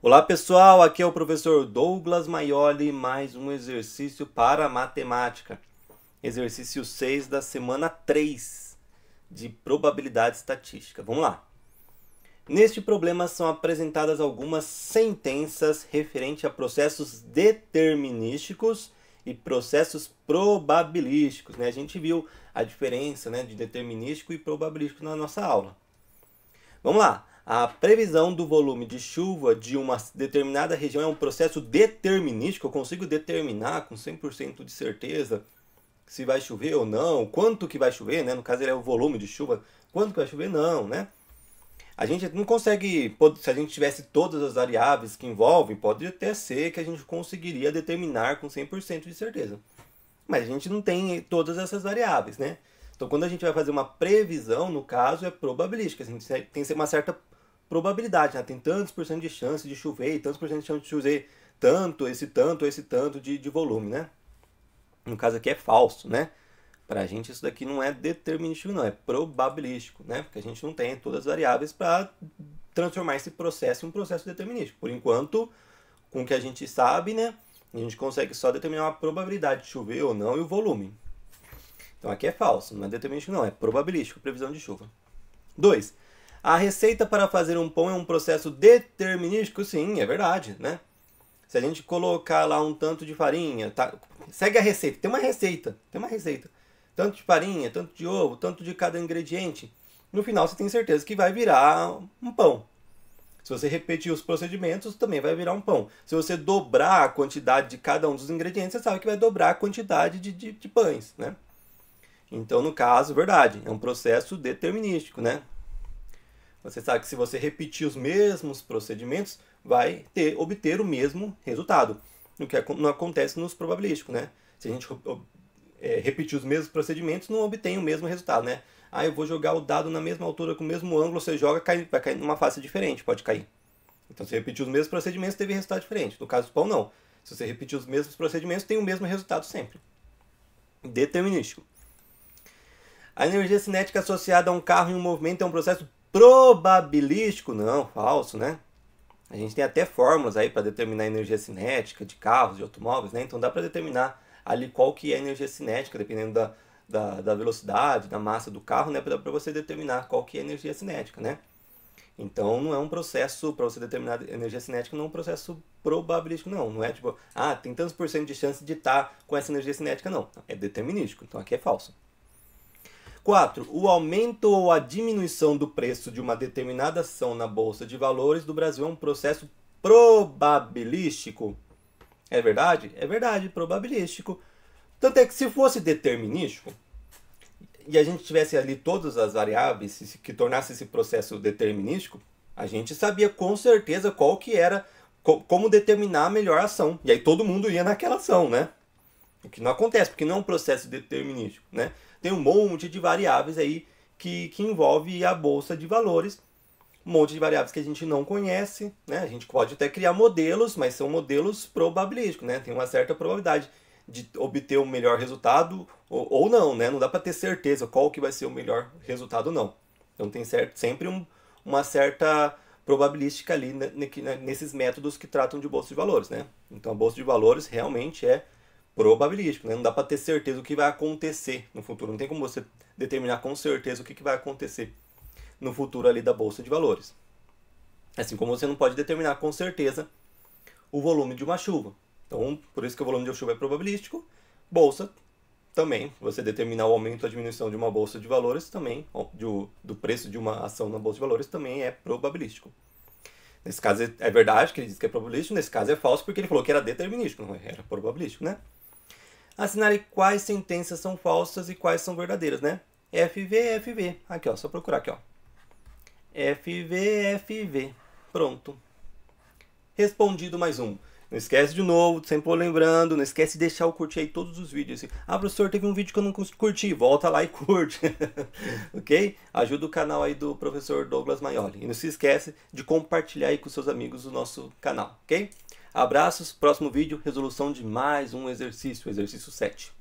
Olá pessoal, aqui é o professor Douglas Maioli, mais um exercício para matemática. Exercício 6 da semana 3 de probabilidade estatística. Vamos lá. Neste problema são apresentadas algumas sentenças referente a processos determinísticos e processos probabilísticos. Né? A gente viu a diferença né, de determinístico e probabilístico na nossa aula. Vamos lá. A previsão do volume de chuva de uma determinada região é um processo determinístico, eu consigo determinar com 100% de certeza se vai chover ou não, quanto que vai chover, né? No caso ele é o volume de chuva, quanto que vai chover não, né? A gente não consegue, se a gente tivesse todas as variáveis que envolvem, pode até ser que a gente conseguiria determinar com 100% de certeza. Mas a gente não tem todas essas variáveis, né? Então quando a gente vai fazer uma previsão, no caso, é probabilística, a gente tem que ser uma certa probabilidade, né? tem tantos por cento de chance de chover e tantos por cento de chance de chover tanto, esse tanto, esse tanto de, de volume, né? No caso aqui é falso, né? Para a gente isso daqui não é determinístico, não, é probabilístico, né? Porque a gente não tem todas as variáveis para transformar esse processo em um processo determinístico. Por enquanto, com o que a gente sabe, né? A gente consegue só determinar a probabilidade de chover ou não e o volume. Então aqui é falso, não é determinístico não, é probabilístico, previsão de chuva. 2. A receita para fazer um pão é um processo determinístico? Sim, é verdade, né? Se a gente colocar lá um tanto de farinha, tá? segue a receita. Tem uma receita, tem uma receita. Tanto de farinha, tanto de ovo, tanto de cada ingrediente. No final você tem certeza que vai virar um pão. Se você repetir os procedimentos, também vai virar um pão. Se você dobrar a quantidade de cada um dos ingredientes, você sabe que vai dobrar a quantidade de, de, de pães, né? Então, no caso, verdade, é um processo determinístico, né? Você sabe que se você repetir os mesmos procedimentos, vai ter, obter o mesmo resultado. O que não acontece nos probabilísticos, né? Se a gente é, repetir os mesmos procedimentos, não obtém o mesmo resultado, né? Ah, eu vou jogar o dado na mesma altura, com o mesmo ângulo, você joga, cai, vai cair numa face diferente, pode cair. Então, se repetir os mesmos procedimentos, teve resultado diferente. No caso do pão, não. Se você repetir os mesmos procedimentos, tem o mesmo resultado sempre. Determinístico. A energia cinética associada a um carro em um movimento é um processo probabilístico, não, falso, né? A gente tem até fórmulas aí para determinar a energia cinética de carros, de automóveis, né? Então dá para determinar ali qual que é a energia cinética, dependendo da, da, da velocidade, da massa do carro, né? Para você determinar qual que é a energia cinética, né? Então não é um processo, para você determinar a energia cinética, não é um processo probabilístico, não. Não é tipo, ah, tem tantos por cento de chance de estar tá com essa energia cinética, não. É determinístico, então aqui é falso. 4. O aumento ou a diminuição do preço de uma determinada ação na Bolsa de Valores do Brasil é um processo probabilístico. É verdade? É verdade, probabilístico. Tanto é que se fosse determinístico, e a gente tivesse ali todas as variáveis que tornasse esse processo determinístico, a gente sabia com certeza qual que era, como determinar a melhor ação. E aí todo mundo ia naquela ação, né? O que não acontece, porque não é um processo determinístico, né? tem um monte de variáveis aí que, que envolve a bolsa de valores. Um monte de variáveis que a gente não conhece, né? A gente pode até criar modelos, mas são modelos probabilísticos, né? Tem uma certa probabilidade de obter o um melhor resultado ou, ou não, né? Não dá para ter certeza qual que vai ser o melhor resultado ou não. Então tem certo, sempre um, uma certa probabilística ali né, nesses métodos que tratam de bolsa de valores, né? Então a bolsa de valores realmente é probabilístico, né? Não dá para ter certeza o que vai acontecer no futuro. Não tem como você determinar com certeza o que, vai acontecer no futuro ali da bolsa de valores. Assim como você não pode determinar com certeza o volume de uma chuva. Então, por isso que o volume de uma chuva é probabilístico. Bolsa também, você determinar o aumento ou a diminuição de uma bolsa de valores também, do, do preço de uma ação na bolsa de valores também é probabilístico. Nesse caso é, é verdade que ele diz que é probabilístico, nesse caso é falso porque ele falou que era determinístico, não era probabilístico, né? assinale quais sentenças são falsas e quais são verdadeiras, né? FV, FV. Aqui, ó, só procurar aqui, ó. FV, FV. Pronto. Respondido mais um. Não esquece de novo, sempre lembrando, não esquece de deixar o curtir aí todos os vídeos. ah, professor, teve um vídeo que eu não curti, volta lá e curte, ok? Ajuda o canal aí do professor Douglas Maioli. E não se esquece de compartilhar aí com seus amigos o nosso canal, ok? Abraços, próximo vídeo, resolução de mais um exercício, exercício 7.